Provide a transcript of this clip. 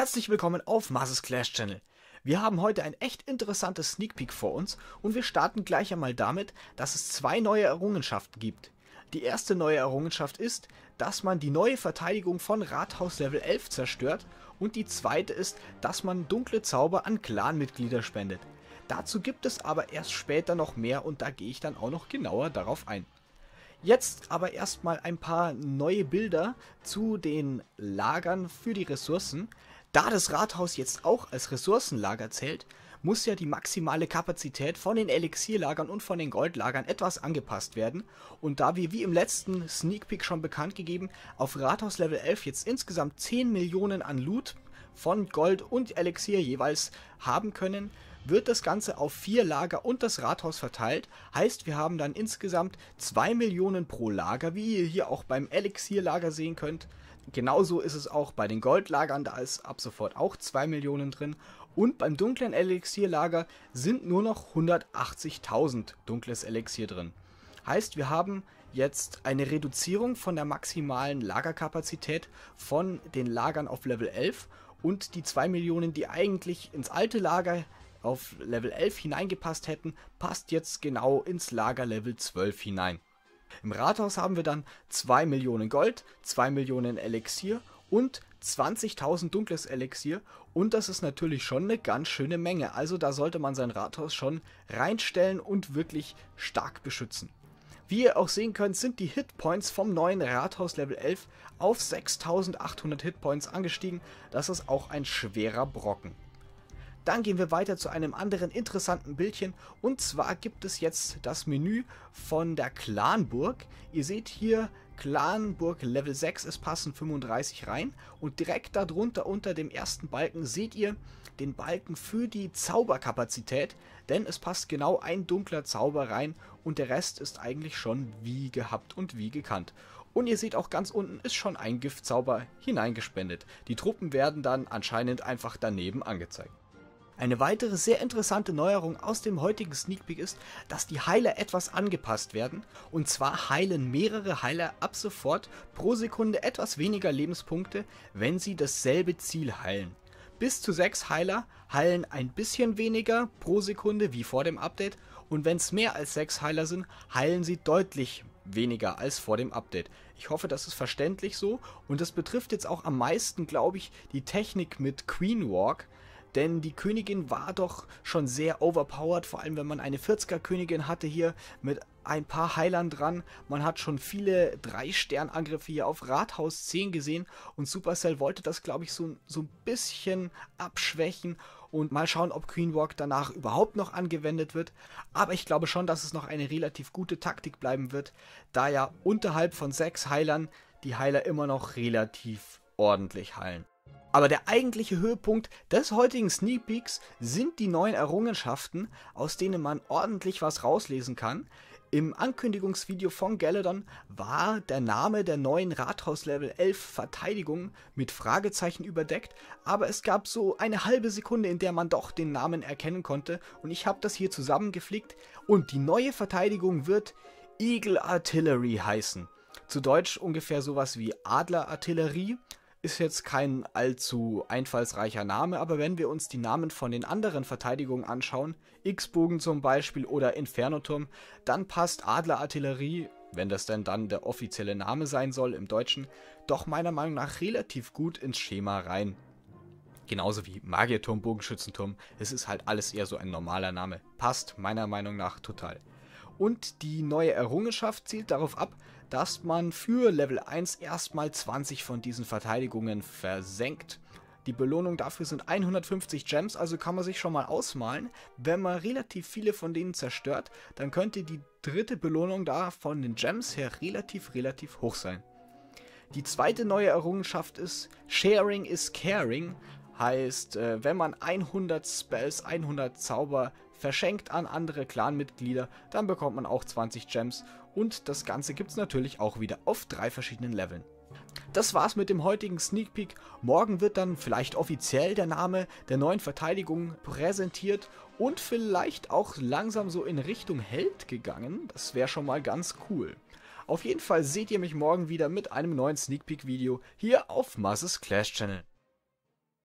Herzlich willkommen auf Mazes Clash Channel. Wir haben heute ein echt interessantes Sneak Peek vor uns und wir starten gleich einmal damit, dass es zwei neue Errungenschaften gibt. Die erste neue Errungenschaft ist, dass man die neue Verteidigung von Rathaus Level 11 zerstört und die zweite ist, dass man dunkle Zauber an Clanmitglieder spendet. Dazu gibt es aber erst später noch mehr und da gehe ich dann auch noch genauer darauf ein. Jetzt aber erstmal ein paar neue Bilder zu den Lagern für die Ressourcen. Da das Rathaus jetzt auch als Ressourcenlager zählt, muss ja die maximale Kapazität von den Elixierlagern und von den Goldlagern etwas angepasst werden. Und da wir, wie im letzten Sneak Peek schon bekannt gegeben, auf Rathaus Level 11 jetzt insgesamt 10 Millionen an Loot von Gold und Elixier jeweils haben können, wird das Ganze auf vier Lager und das Rathaus verteilt. Heißt, wir haben dann insgesamt 2 Millionen pro Lager, wie ihr hier auch beim Elixierlager sehen könnt genauso ist es auch bei den Goldlagern, da ist ab sofort auch 2 Millionen drin. Und beim dunklen Elixierlager sind nur noch 180.000 dunkles Elixier drin. Heißt, wir haben jetzt eine Reduzierung von der maximalen Lagerkapazität von den Lagern auf Level 11 und die 2 Millionen, die eigentlich ins alte Lager auf Level 11 hineingepasst hätten, passt jetzt genau ins Lager Level 12 hinein. Im Rathaus haben wir dann 2 Millionen Gold, 2 Millionen Elixier und 20.000 dunkles Elixier und das ist natürlich schon eine ganz schöne Menge. Also da sollte man sein Rathaus schon reinstellen und wirklich stark beschützen. Wie ihr auch sehen könnt, sind die Hitpoints vom neuen Rathaus Level 11 auf 6800 Hitpoints angestiegen. Das ist auch ein schwerer Brocken. Dann gehen wir weiter zu einem anderen interessanten Bildchen und zwar gibt es jetzt das Menü von der Clanburg. Ihr seht hier Clanburg Level 6, es passen 35 rein und direkt darunter unter dem ersten Balken seht ihr den Balken für die Zauberkapazität, denn es passt genau ein dunkler Zauber rein und der Rest ist eigentlich schon wie gehabt und wie gekannt. Und ihr seht auch ganz unten ist schon ein Giftzauber hineingespendet. Die Truppen werden dann anscheinend einfach daneben angezeigt. Eine weitere sehr interessante Neuerung aus dem heutigen Sneak Peek ist, dass die Heiler etwas angepasst werden. Und zwar heilen mehrere Heiler ab sofort pro Sekunde etwas weniger Lebenspunkte, wenn sie dasselbe Ziel heilen. Bis zu sechs Heiler heilen ein bisschen weniger pro Sekunde wie vor dem Update und wenn es mehr als sechs Heiler sind, heilen sie deutlich weniger als vor dem Update. Ich hoffe, das ist verständlich so und das betrifft jetzt auch am meisten, glaube ich, die Technik mit Queen Walk, denn die Königin war doch schon sehr overpowered, vor allem wenn man eine 40er Königin hatte hier mit ein paar Heilern dran. Man hat schon viele 3-Stern-Angriffe hier auf Rathaus 10 gesehen und Supercell wollte das, glaube ich, so, so ein bisschen abschwächen und mal schauen, ob Queen Walk danach überhaupt noch angewendet wird. Aber ich glaube schon, dass es noch eine relativ gute Taktik bleiben wird, da ja unterhalb von 6 Heilern die Heiler immer noch relativ ordentlich heilen. Aber der eigentliche Höhepunkt des heutigen Sneak Peeks sind die neuen Errungenschaften, aus denen man ordentlich was rauslesen kann. Im Ankündigungsvideo von Galadon war der Name der neuen Rathaus Level 11 Verteidigung mit Fragezeichen überdeckt, aber es gab so eine halbe Sekunde, in der man doch den Namen erkennen konnte und ich habe das hier zusammengeflickt und die neue Verteidigung wird Eagle Artillery heißen. Zu Deutsch ungefähr sowas wie Adler Adlerartillerie ist jetzt kein allzu einfallsreicher Name, aber wenn wir uns die Namen von den anderen Verteidigungen anschauen, X-Bogen zum Beispiel oder Infernoturm, dann passt Adlerartillerie, wenn das denn dann der offizielle Name sein soll im Deutschen, doch meiner Meinung nach relativ gut ins Schema rein. Genauso wie Magierturm, Bogenschützenturm, es ist halt alles eher so ein normaler Name, passt meiner Meinung nach total. Und die neue Errungenschaft zielt darauf ab, dass man für Level 1 erstmal 20 von diesen Verteidigungen versenkt. Die Belohnung dafür sind 150 Gems, also kann man sich schon mal ausmalen. Wenn man relativ viele von denen zerstört, dann könnte die dritte Belohnung da von den Gems her relativ, relativ hoch sein. Die zweite neue Errungenschaft ist Sharing is Caring. Heißt, äh, wenn man 100 Spells, 100 Zauber verschenkt an andere Clanmitglieder, dann bekommt man auch 20 Gems und das Ganze gibt es natürlich auch wieder auf drei verschiedenen Leveln. Das war's mit dem heutigen Sneak Peek. Morgen wird dann vielleicht offiziell der Name der neuen Verteidigung präsentiert und vielleicht auch langsam so in Richtung Held gegangen. Das wäre schon mal ganz cool. Auf jeden Fall seht ihr mich morgen wieder mit einem neuen Sneak Peek Video hier auf Masses Clash Channel.